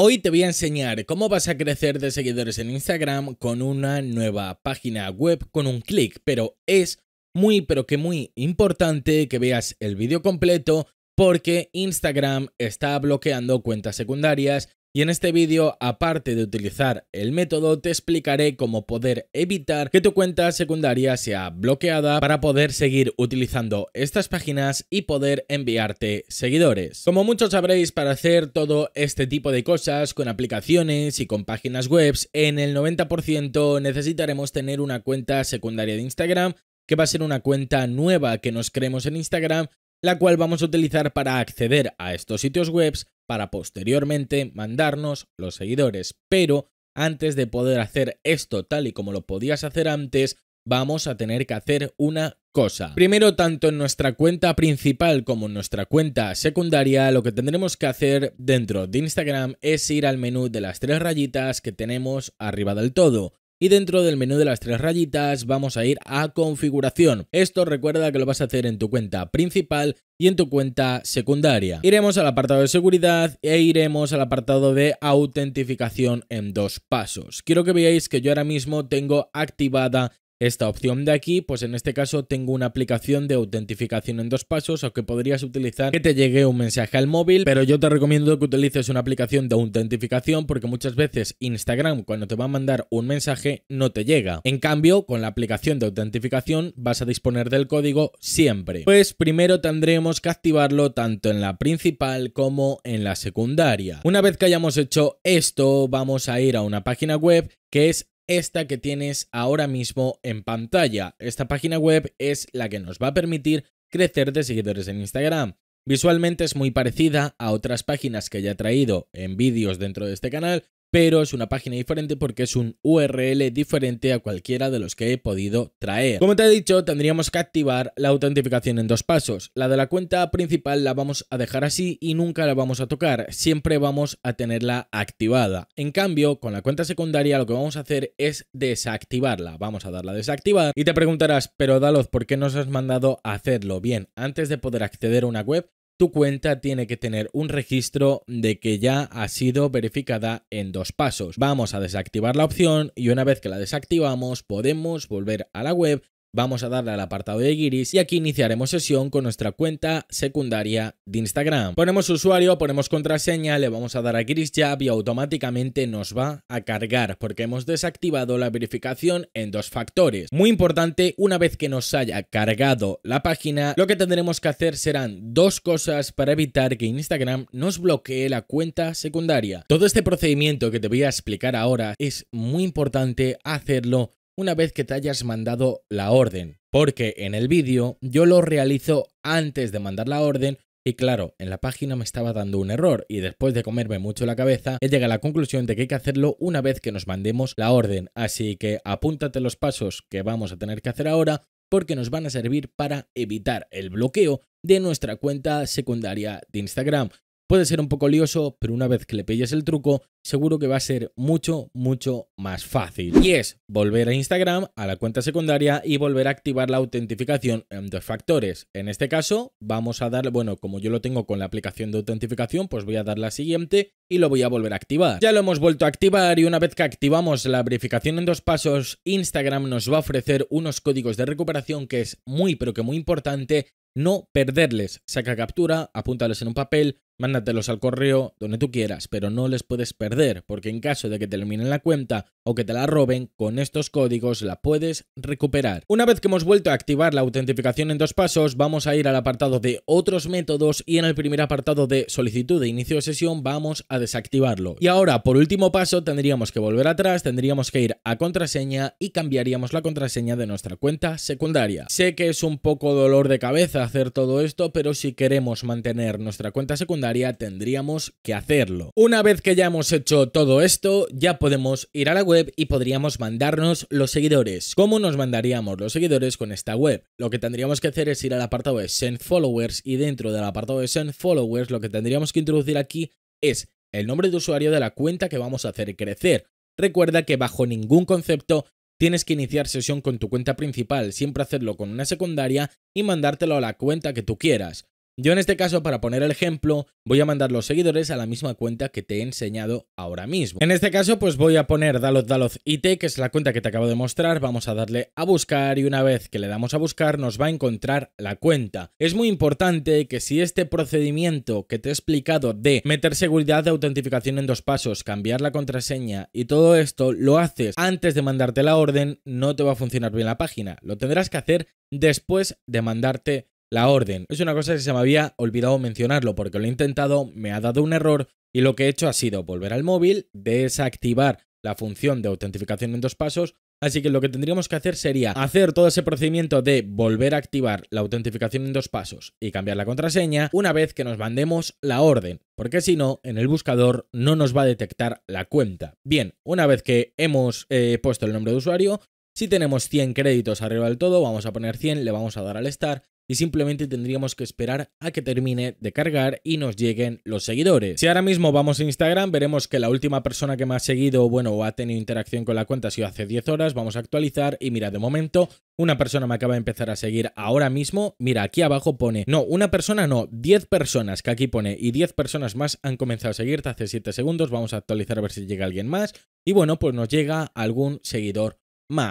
Hoy te voy a enseñar cómo vas a crecer de seguidores en Instagram con una nueva página web con un clic, pero es muy pero que muy importante que veas el vídeo completo porque Instagram está bloqueando cuentas secundarias y en este vídeo, aparte de utilizar el método, te explicaré cómo poder evitar que tu cuenta secundaria sea bloqueada para poder seguir utilizando estas páginas y poder enviarte seguidores. Como muchos sabréis, para hacer todo este tipo de cosas con aplicaciones y con páginas web, en el 90% necesitaremos tener una cuenta secundaria de Instagram que va a ser una cuenta nueva que nos creemos en Instagram la cual vamos a utilizar para acceder a estos sitios web para posteriormente mandarnos los seguidores. Pero antes de poder hacer esto tal y como lo podías hacer antes, vamos a tener que hacer una cosa. Primero, tanto en nuestra cuenta principal como en nuestra cuenta secundaria, lo que tendremos que hacer dentro de Instagram es ir al menú de las tres rayitas que tenemos arriba del todo y dentro del menú de las tres rayitas vamos a ir a configuración. Esto recuerda que lo vas a hacer en tu cuenta principal y en tu cuenta secundaria. Iremos al apartado de seguridad e iremos al apartado de autentificación en dos pasos. Quiero que veáis que yo ahora mismo tengo activada esta opción de aquí, pues en este caso tengo una aplicación de autentificación en dos pasos, aunque podrías utilizar que te llegue un mensaje al móvil, pero yo te recomiendo que utilices una aplicación de autentificación porque muchas veces Instagram cuando te va a mandar un mensaje no te llega. En cambio, con la aplicación de autentificación vas a disponer del código siempre. Pues primero tendremos que activarlo tanto en la principal como en la secundaria. Una vez que hayamos hecho esto, vamos a ir a una página web que es esta que tienes ahora mismo en pantalla. Esta página web es la que nos va a permitir crecer de seguidores en Instagram. Visualmente es muy parecida a otras páginas que ya he traído en vídeos dentro de este canal, pero es una página diferente porque es un URL diferente a cualquiera de los que he podido traer. Como te he dicho, tendríamos que activar la autentificación en dos pasos. La de la cuenta principal la vamos a dejar así y nunca la vamos a tocar, siempre vamos a tenerla activada. En cambio, con la cuenta secundaria lo que vamos a hacer es desactivarla. Vamos a darla a desactivar y te preguntarás, pero Dalos, ¿por qué nos has mandado a hacerlo? Bien, antes de poder acceder a una web tu cuenta tiene que tener un registro de que ya ha sido verificada en dos pasos. Vamos a desactivar la opción y una vez que la desactivamos podemos volver a la web Vamos a darle al apartado de Giris y aquí iniciaremos sesión con nuestra cuenta secundaria de Instagram. Ponemos usuario, ponemos contraseña, le vamos a dar a Giris Jab y automáticamente nos va a cargar porque hemos desactivado la verificación en dos factores. Muy importante, una vez que nos haya cargado la página, lo que tendremos que hacer serán dos cosas para evitar que Instagram nos bloquee la cuenta secundaria. Todo este procedimiento que te voy a explicar ahora es muy importante hacerlo una vez que te hayas mandado la orden, porque en el vídeo yo lo realizo antes de mandar la orden y claro, en la página me estaba dando un error y después de comerme mucho la cabeza, he llegado a la conclusión de que hay que hacerlo una vez que nos mandemos la orden, así que apúntate los pasos que vamos a tener que hacer ahora porque nos van a servir para evitar el bloqueo de nuestra cuenta secundaria de Instagram. Puede ser un poco lioso, pero una vez que le pilles el truco, seguro que va a ser mucho, mucho más fácil. Y es volver a Instagram, a la cuenta secundaria y volver a activar la autentificación en dos factores. En este caso, vamos a dar, bueno, como yo lo tengo con la aplicación de autentificación, pues voy a dar la siguiente y lo voy a volver a activar. Ya lo hemos vuelto a activar y una vez que activamos la verificación en dos pasos, Instagram nos va a ofrecer unos códigos de recuperación que es muy, pero que muy importante no perderles. Saca captura, apúntales en un papel, mándatelos al correo donde tú quieras, pero no les puedes perder, porque en caso de que te eliminen la cuenta o que te la roben, con estos códigos la puedes recuperar. Una vez que hemos vuelto a activar la autentificación en dos pasos, vamos a ir al apartado de otros métodos y en el primer apartado de solicitud de inicio de sesión vamos a desactivarlo. Y ahora, por último paso, tendríamos que volver atrás, tendríamos que ir a contraseña y cambiaríamos la contraseña de nuestra cuenta secundaria. Sé que es un poco dolor de cabeza hacer todo esto, pero si queremos mantener nuestra cuenta secundaria, tendríamos que hacerlo. Una vez que ya hemos hecho todo esto, ya podemos ir a la web y podríamos mandarnos los seguidores. ¿Cómo nos mandaríamos los seguidores con esta web? Lo que tendríamos que hacer es ir al apartado de Send Followers y dentro del apartado de Send Followers lo que tendríamos que introducir aquí es el nombre de usuario de la cuenta que vamos a hacer crecer. Recuerda que bajo ningún concepto tienes que iniciar sesión con tu cuenta principal, siempre hacerlo con una secundaria y mandártelo a la cuenta que tú quieras. Yo en este caso, para poner el ejemplo, voy a mandar los seguidores a la misma cuenta que te he enseñado ahora mismo. En este caso, pues voy a poner Dalot Dalot IT, que es la cuenta que te acabo de mostrar, vamos a darle a buscar y una vez que le damos a buscar nos va a encontrar la cuenta. Es muy importante que si este procedimiento que te he explicado de meter seguridad de autentificación en dos pasos, cambiar la contraseña y todo esto lo haces antes de mandarte la orden, no te va a funcionar bien la página. Lo tendrás que hacer después de mandarte la orden es una cosa que se me había olvidado mencionarlo porque lo he intentado, me ha dado un error y lo que he hecho ha sido volver al móvil, desactivar la función de autentificación en dos pasos, así que lo que tendríamos que hacer sería hacer todo ese procedimiento de volver a activar la autentificación en dos pasos y cambiar la contraseña una vez que nos mandemos la orden, porque si no, en el buscador no nos va a detectar la cuenta. Bien, una vez que hemos eh, puesto el nombre de usuario, si tenemos 100 créditos arriba del todo, vamos a poner 100, le vamos a dar al estar y simplemente tendríamos que esperar a que termine de cargar y nos lleguen los seguidores. Si ahora mismo vamos a Instagram, veremos que la última persona que me ha seguido, bueno, o ha tenido interacción con la cuenta ha sido hace 10 horas, vamos a actualizar y mira, de momento una persona me acaba de empezar a seguir ahora mismo, mira, aquí abajo pone, no, una persona no, 10 personas que aquí pone y 10 personas más han comenzado a seguirte hace 7 segundos, vamos a actualizar a ver si llega alguien más y bueno, pues nos llega algún seguidor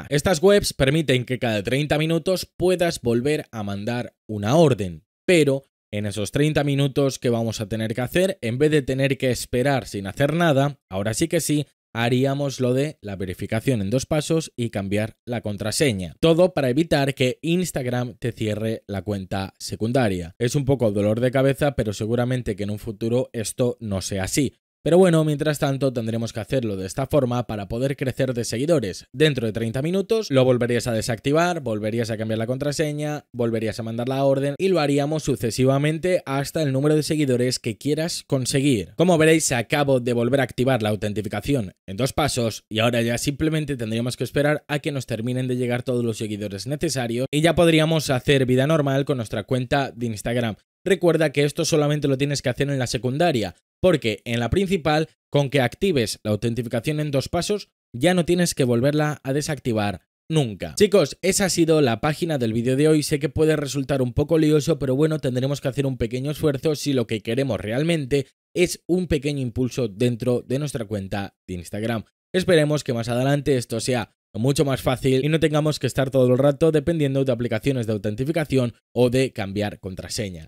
estas webs permiten que cada 30 minutos puedas volver a mandar una orden, pero en esos 30 minutos que vamos a tener que hacer, en vez de tener que esperar sin hacer nada, ahora sí que sí, haríamos lo de la verificación en dos pasos y cambiar la contraseña. Todo para evitar que Instagram te cierre la cuenta secundaria. Es un poco dolor de cabeza, pero seguramente que en un futuro esto no sea así. Pero bueno, mientras tanto tendremos que hacerlo de esta forma para poder crecer de seguidores. Dentro de 30 minutos lo volverías a desactivar, volverías a cambiar la contraseña, volverías a mandar la orden y lo haríamos sucesivamente hasta el número de seguidores que quieras conseguir. Como veréis, acabo de volver a activar la autentificación en dos pasos y ahora ya simplemente tendríamos que esperar a que nos terminen de llegar todos los seguidores necesarios y ya podríamos hacer vida normal con nuestra cuenta de Instagram. Recuerda que esto solamente lo tienes que hacer en la secundaria, porque en la principal, con que actives la autentificación en dos pasos, ya no tienes que volverla a desactivar nunca. Chicos, esa ha sido la página del vídeo de hoy. Sé que puede resultar un poco lioso, pero bueno, tendremos que hacer un pequeño esfuerzo si lo que queremos realmente es un pequeño impulso dentro de nuestra cuenta de Instagram. Esperemos que más adelante esto sea mucho más fácil y no tengamos que estar todo el rato dependiendo de aplicaciones de autentificación o de cambiar contraseña.